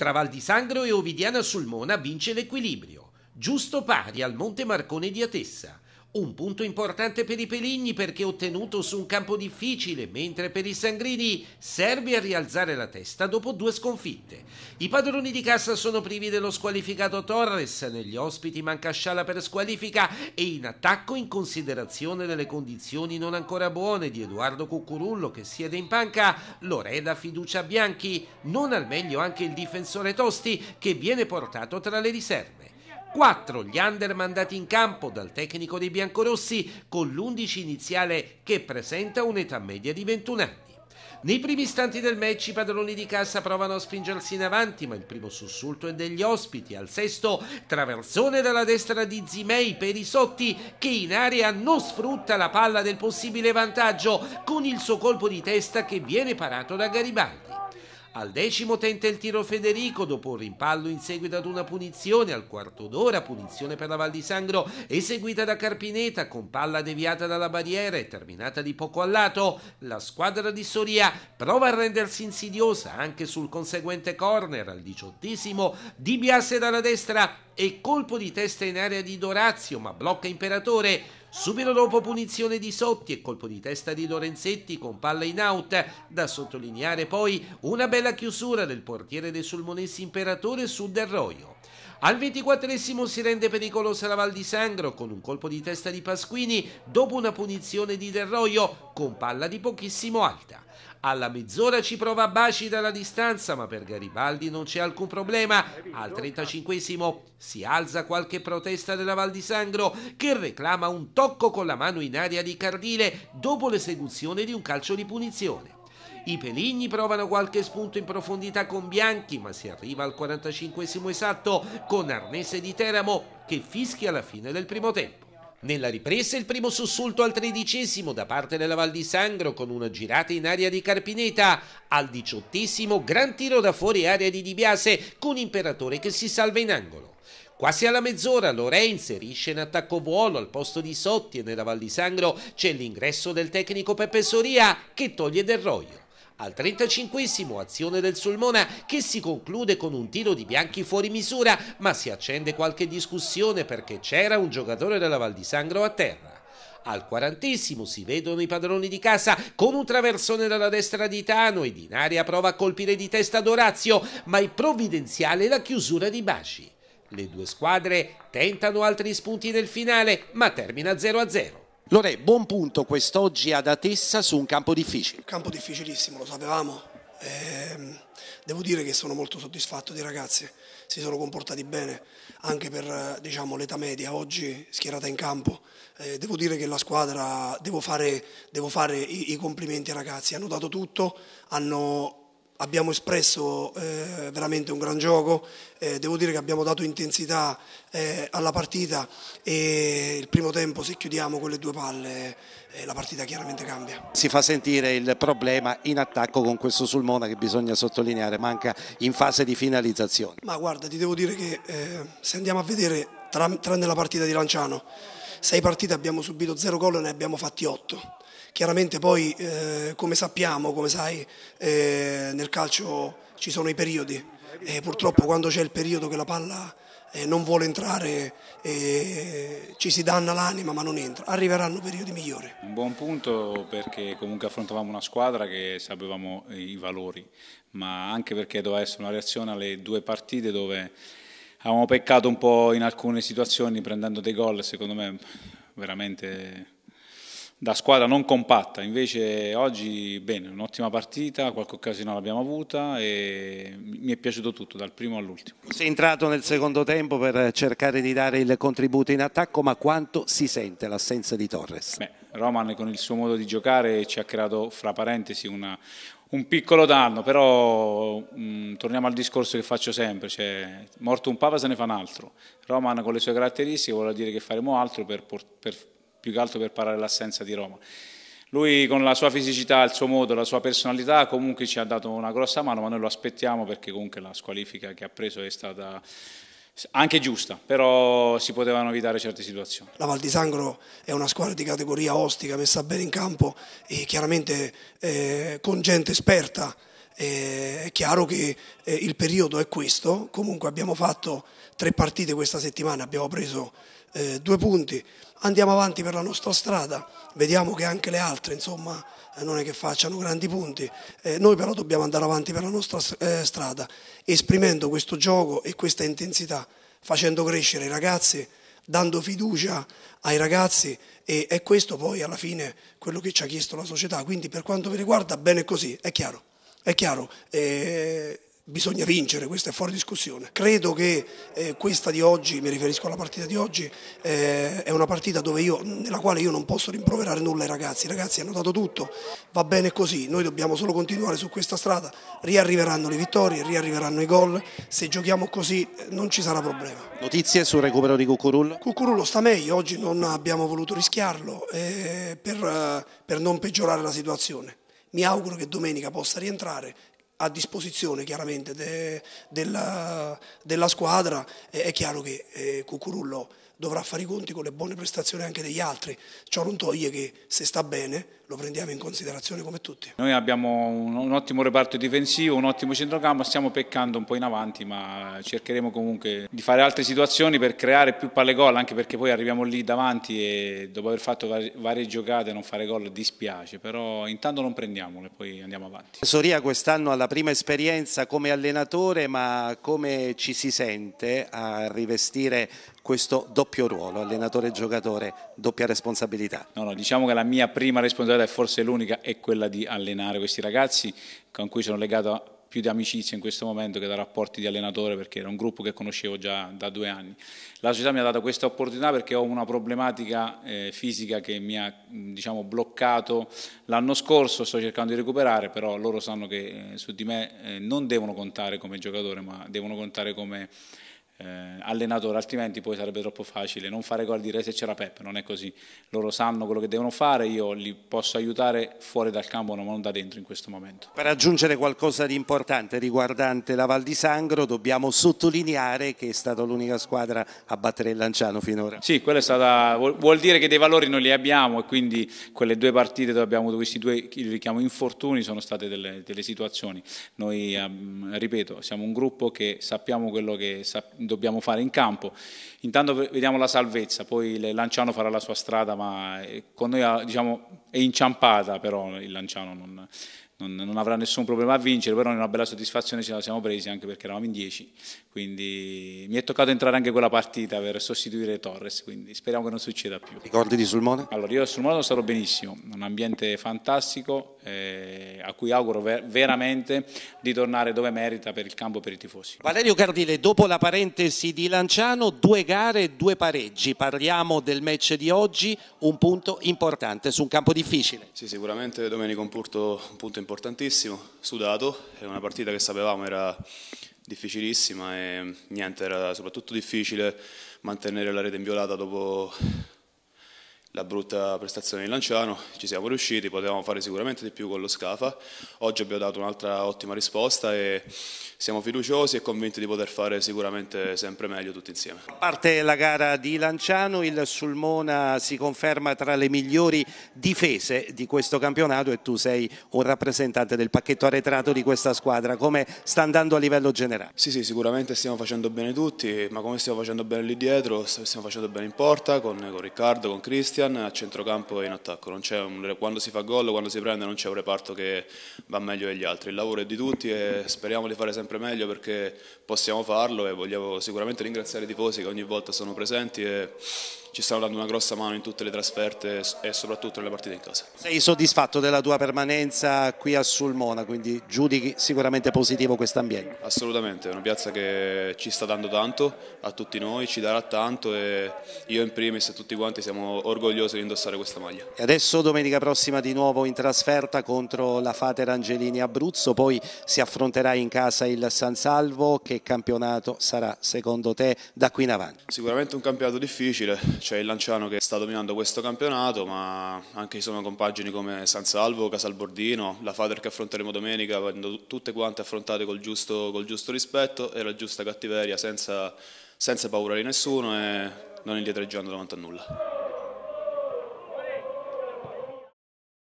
Tra Val di Sangro e Ovidiana Sulmona vince l'equilibrio, giusto pari al Monte Marcone di Atessa. Un punto importante per i Peligni perché ottenuto su un campo difficile, mentre per i Sangrini serve a rialzare la testa dopo due sconfitte. I padroni di cassa sono privi dello squalificato Torres, negli ospiti manca Sciala per squalifica e in attacco in considerazione delle condizioni non ancora buone di Edoardo Cucurullo che siede in panca, Loreda fiducia Bianchi, non al meglio anche il difensore Tosti che viene portato tra le riserve. 4 gli under mandati in campo dal tecnico dei biancorossi con l'11 iniziale che presenta un'età media di 21 anni. Nei primi istanti del match i padroni di cassa provano a spingersi in avanti, ma il primo sussulto è degli ospiti. Al sesto, traversone dalla destra di Zimei per Isotti, che in area non sfrutta la palla del possibile vantaggio con il suo colpo di testa che viene parato da Garibaldi. Al decimo tenta il tiro Federico dopo un rimpallo in seguito ad una punizione, al quarto d'ora punizione per la Val di Sangro eseguita da Carpineta con palla deviata dalla barriera e terminata di poco a lato. La squadra di Soria prova a rendersi insidiosa anche sul conseguente corner al diciottesimo di Biase dalla destra e colpo di testa in area di Dorazio, ma blocca Imperatore. Subito dopo punizione di Sotti e colpo di testa di Lorenzetti con palla in out. Da sottolineare poi una bella chiusura del portiere del Sulmonesi Imperatore su Del Roio. Al 24 si rende pericolosa la Val di Sangro con un colpo di testa di Pasquini dopo una punizione di Del Roio con palla di pochissimo alta. Alla mezz'ora ci prova Baci dalla distanza, ma per Garibaldi non c'è alcun problema. Al 35 si alza qualche protesta della Val di Sangro che reclama un tocco con la mano in aria di Cardile dopo l'esecuzione di un calcio di punizione. I Peligni provano qualche spunto in profondità con Bianchi, ma si arriva al 45 esatto con Arnese di Teramo che fischia la fine del primo tempo. Nella ripresa il primo sussulto al tredicesimo da parte della Val di Sangro con una girata in area di Carpineta. Al diciottesimo gran tiro da fuori area di Dibiase con Imperatore che si salva in angolo. Quasi alla mezz'ora Lore inserisce in attacco vuolo al posto di Sotti e nella Val di Sangro c'è l'ingresso del tecnico Peppe Soria che toglie Del Roio. Al 35esimo azione del Sulmona che si conclude con un tiro di Bianchi fuori misura, ma si accende qualche discussione perché c'era un giocatore della Val di Sangro a terra. Al quarantesimo si vedono i padroni di casa con un traversone dalla destra di Tano e in prova a colpire di testa Dorazio, ma è provvidenziale la chiusura di Baci. Le due squadre tentano altri spunti nel finale, ma termina 0-0. Lore, buon punto quest'oggi ad Atessa su un campo difficile. Campo difficilissimo, lo sapevamo. Eh, devo dire che sono molto soddisfatto dei ragazzi, si sono comportati bene anche per eh, diciamo, l'età media oggi schierata in campo. Eh, devo dire che la squadra, devo fare, devo fare i, i complimenti ai ragazzi, hanno dato tutto, hanno abbiamo espresso eh, veramente un gran gioco, eh, devo dire che abbiamo dato intensità eh, alla partita e il primo tempo se chiudiamo con le due palle eh, la partita chiaramente cambia. Si fa sentire il problema in attacco con questo Sulmona che bisogna sottolineare, manca in fase di finalizzazione. Ma guarda, ti devo dire che eh, se andiamo a vedere, tranne la partita di Lanciano, sei partite abbiamo subito zero gol e ne abbiamo fatti otto Chiaramente poi, eh, come sappiamo, come sai, eh, nel calcio ci sono i periodi e purtroppo quando c'è il periodo che la palla eh, non vuole entrare eh, ci si danna l'anima ma non entra, arriveranno periodi migliori. Un buon punto perché comunque affrontavamo una squadra che sapevamo i valori, ma anche perché doveva essere una reazione alle due partite dove avevamo peccato un po' in alcune situazioni prendendo dei gol, secondo me veramente da squadra non compatta, invece oggi bene, un'ottima partita, qualche occasione l'abbiamo avuta e mi è piaciuto tutto, dal primo all'ultimo. Sei entrato nel secondo tempo per cercare di dare il contributo in attacco, ma quanto si sente l'assenza di Torres? Beh, Roman con il suo modo di giocare ci ha creato, fra parentesi, una, un piccolo danno, però mh, mm, torniamo al discorso che faccio sempre, cioè, morto un papa se ne fa un altro. Roman con le sue caratteristiche vuole dire che faremo altro per, per più che altro per parlare dell'assenza di Roma. Lui con la sua fisicità, il suo modo, la sua personalità comunque ci ha dato una grossa mano, ma noi lo aspettiamo perché comunque la squalifica che ha preso è stata anche giusta, però si potevano evitare certe situazioni. La Val di Sangro è una squadra di categoria ostica, messa bene in campo e chiaramente eh, con gente esperta. Eh, è chiaro che eh, il periodo è questo, comunque abbiamo fatto tre partite questa settimana, abbiamo preso eh, due punti andiamo avanti per la nostra strada, vediamo che anche le altre, insomma, eh, non è che facciano grandi punti, eh, noi però dobbiamo andare avanti per la nostra eh, strada, esprimendo questo gioco e questa intensità, facendo crescere i ragazzi, dando fiducia ai ragazzi e è questo poi alla fine quello che ci ha chiesto la società, quindi per quanto mi riguarda bene così, è chiaro, è chiaro. Eh, bisogna vincere, questa è fuori discussione. Credo che eh, questa di oggi, mi riferisco alla partita di oggi, eh, è una partita io, nella quale io non posso rimproverare nulla ai ragazzi, i ragazzi hanno dato tutto, va bene così, noi dobbiamo solo continuare su questa strada, riarriveranno le vittorie, riarriveranno i gol, se giochiamo così eh, non ci sarà problema. Notizie sul recupero di Cucurullo? Cucurullo sta meglio, oggi non abbiamo voluto rischiarlo eh, per, eh, per non peggiorare la situazione mi auguro che domenica possa rientrare a disposizione chiaramente de, della, della, squadra, è, è chiaro che eh, Cucurullo dovrà fare i conti con le buone prestazioni anche degli altri. Ciò non toglie che se sta bene lo prendiamo in considerazione come tutti. Noi abbiamo un, un ottimo reparto difensivo, un ottimo centrocampo, stiamo peccando un po' in avanti ma cercheremo comunque di fare altre situazioni per creare più palle gol anche perché poi arriviamo lì davanti e dopo aver fatto var varie giocate non fare gol dispiace, però intanto non prendiamolo e poi andiamo avanti. Soria quest'anno ha la prima esperienza come allenatore ma come ci si sente a rivestire questo doppio ruolo, allenatore giocatore, doppia responsabilità? No, no, diciamo che la mia prima responsabilità, e forse l'unica, è quella di allenare questi ragazzi con cui sono legato più di amicizia in questo momento che da rapporti di allenatore perché era un gruppo che conoscevo già da due anni. La società mi ha dato questa opportunità perché ho una problematica eh, fisica che mi ha diciamo, bloccato l'anno scorso, sto cercando di recuperare, però loro sanno che eh, su di me eh, non devono contare come giocatore ma devono contare come eh, allenatore, altrimenti poi sarebbe troppo facile non fare gol dire se c'era Pep, non è così, loro sanno quello che devono fare, io li posso aiutare fuori dal campo ma non da dentro in questo momento. Per aggiungere qualcosa di importante riguardante la Val di Sangro dobbiamo sottolineare che è stata l'unica squadra a battere il Lanciano finora. Sì, quella è stata, vuol dire che dei valori non li abbiamo e quindi quelle due partite dove abbiamo questi due chiamo, infortuni sono state delle, delle situazioni. Noi, ehm, ripeto, siamo un gruppo che sappiamo quello che sappiamo dobbiamo fare in campo. Intanto vediamo la salvezza, poi Lanciano farà la sua strada, ma eh, con noi ah, diciamo, è inciampata, però il Lanciano non, non, non, avrà nessun problema a vincere, però è una bella soddisfazione ce la siamo presi anche perché eravamo in 10, quindi mi è toccato entrare anche quella partita per sostituire Torres, quindi speriamo che non succeda più. Ricordi di Sulmone? Allora io a Sulmone sarò benissimo, un ambiente fantastico eh, a cui auguro ver veramente di tornare dove merita per il campo per i tifosi. Valerio Cardile, dopo la parentesi di Lanciano, due gare e due pareggi, parliamo del match di oggi, un punto importante su un campo difficile. Sì, sicuramente domenica un punto importante importantissimo, sudato, è una partita che sapevamo era difficilissima e niente, era soprattutto difficile mantenere la rete inviolata dopo la brutta prestazione di Lanciano, ci siamo riusciti, potevamo fare sicuramente di più con lo Scafa, oggi abbiamo dato un'altra ottima risposta e siamo fiduciosi e convinti di poter fare sicuramente sempre meglio tutti insieme. A parte la gara di Lanciano, il Sulmona si conferma tra le migliori difese di questo campionato e tu sei un rappresentante del pacchetto arretrato di questa squadra, come sta andando a livello generale? Sì, sì, sicuramente stiamo facendo bene tutti, ma come stiamo facendo bene lì dietro, stiamo facendo bene in porta con, con Riccardo, con Cristian, Christian a centrocampo e in attacco. Un, quando si fa gol, quando si prende, non c'è un reparto che va meglio degli altri. Il lavoro è di tutti e speriamo di fare sempre meglio perché possiamo farlo e vogliamo sicuramente ringraziare i tifosi che ogni volta sono presenti. E ci stanno dando una grossa mano in tutte le trasferte e soprattutto nelle partite in casa. Sei soddisfatto della tua permanenza qui a Sulmona, quindi giudichi sicuramente positivo questo ambiente? Assolutamente, è una piazza che ci sta dando tanto a tutti noi, ci darà tanto e io in primis e tutti quanti siamo orgogliosi di indossare questa maglia. E adesso domenica prossima di nuovo in trasferta contro la Fater Angelini Abruzzo, poi si affronterà in casa il San Salvo, che campionato sarà secondo te da qui in avanti? Sicuramente un campionato difficile, c'è il Lanciano che sta dominando questo campionato, ma anche ci compagini come San Salvo, Casalbordino, la Fader che affronteremo domenica, vanno tutte quante affrontate col giusto, col giusto rispetto e la giusta cattiveria, senza, senza paura di nessuno e non indietreggiando davanti a nulla.